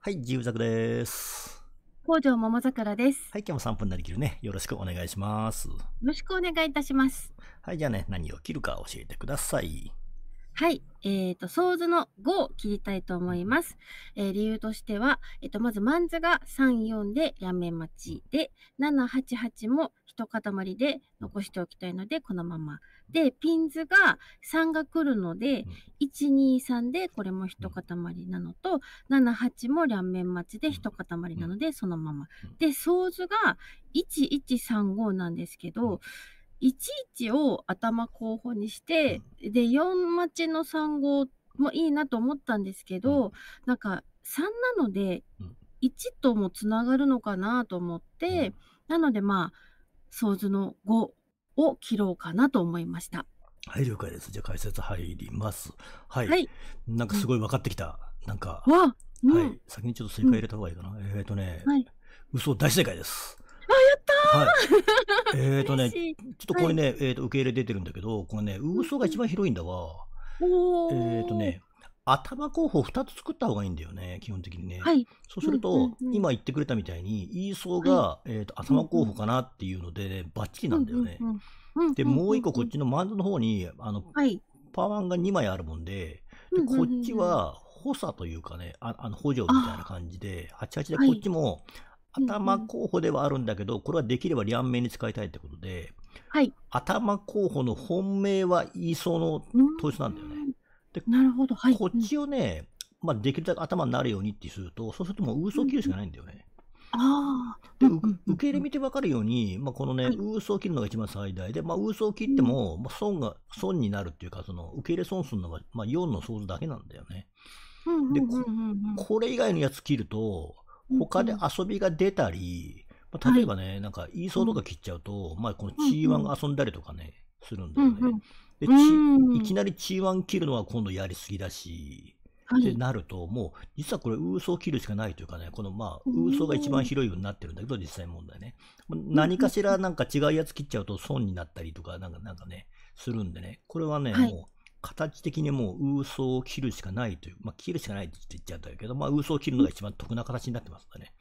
はい、自由作です。北条桃桜です。はい、今日も三分なりきるね。よろしくお願いします。よろしくお願いいたします。はい、じゃあね、何を切るか教えてください。はい。えっ、ー、と、ソーズの5を切りたいと思います。えー、理由としては、えっ、ー、と、まず、マンズが3、4でやめ待ちで、7、8、8も一塊で残しておきたいので、このまま。で、ピンズが3が来るので、1、2、3でこれも一塊なのと、7、8も両面待ちで一塊なので、そのまま。で、ソーズが1、1、3、5なんですけど、1、1、1を頭候補にして、うん、で4待ちの3号もいいなと思ったんですけど、うん、なんか3なので1ともつながるのかなと思って、うん、なのでまあ想図の5を切ろうかなと思いました。はい、了解です。じゃあ解説入ります。はい。はい、なんかすごい分かってきた。うん、なんか、はい。先にちょっと追加入れた方がいいかな。えっ、ー、とね、はい、嘘大正解です。あ、やったー、はいえっとね、ちょっとこれね、はい、えと、受け入れ出てるんだけど、これね、ウーが一番広いんだわ。えっ、とね、頭候補2つ作った方がいいんだよね、基本的にね。はい、そうすると、今言ってくれたみたいに、イーソーが、はい、えーと、頭候補かなっていうので、ね、ばっちりなんだよね。で、もう1個こっちのマンドの方に、あの、はい、パワーンが2枚あるもんで、でこっちは補佐というかね、ああの補助みたいな感じで、88でこっちも、頭候補ではあるんだけど、これはできれば両面に使いたいってことで、はい、頭候補の本命は言いそうの統一なんだよね。でなるほど、はい、こっちをね、まあ、できるだけ頭になるようにってすると、そうするともう嘘を切るしかないんだよね。あで受け入れ見て分かるように、まあ、このね、はい、嘘を切るのが一番最大で、まあ、嘘を切っても、まあ、損が損になるっていうか、その受け入れ損するのが、まあ、4の想像だけなんだよね。でこれ以外のやつ切ると、他で遊びが出たり、ま例えばね、なんか、イーソーとか切っちゃうと、まあ、この G1 が遊んだりとかね、するんだよね。で、いきなりワ1切るのは今度やりすぎだし、ってなると、もう、実はこれ、ウーソー切るしかないというかね、このまあ、ウーソが一番広いようになってるんだけど、実際問題ね。何かしらなんか違うやつ切っちゃうと損になったりとか、なんかなんかね、するんでね、これはね、もう形的にもう嘘を切るしかないという、まあ、切るしかないって言っちゃったけど、まあ、嘘を切るのが一番得な形になってますのでね。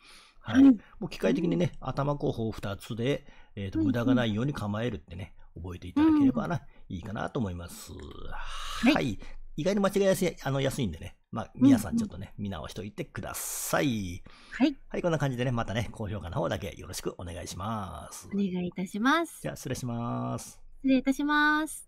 はい。もう機械的にね、頭候補を2つで、えっ、ー、と、無駄がないように構えるってね、覚えていただければな、いいかなと思います。はい、はい。意外に間違いやすい、あの、安いんでね。まあ、皆さんちょっとね、見直しておいてください。はい。はい、こんな感じでね、またね、高評価の方だけよろしくお願いします。お願いいたします。じゃあ、失礼します。失礼いたします。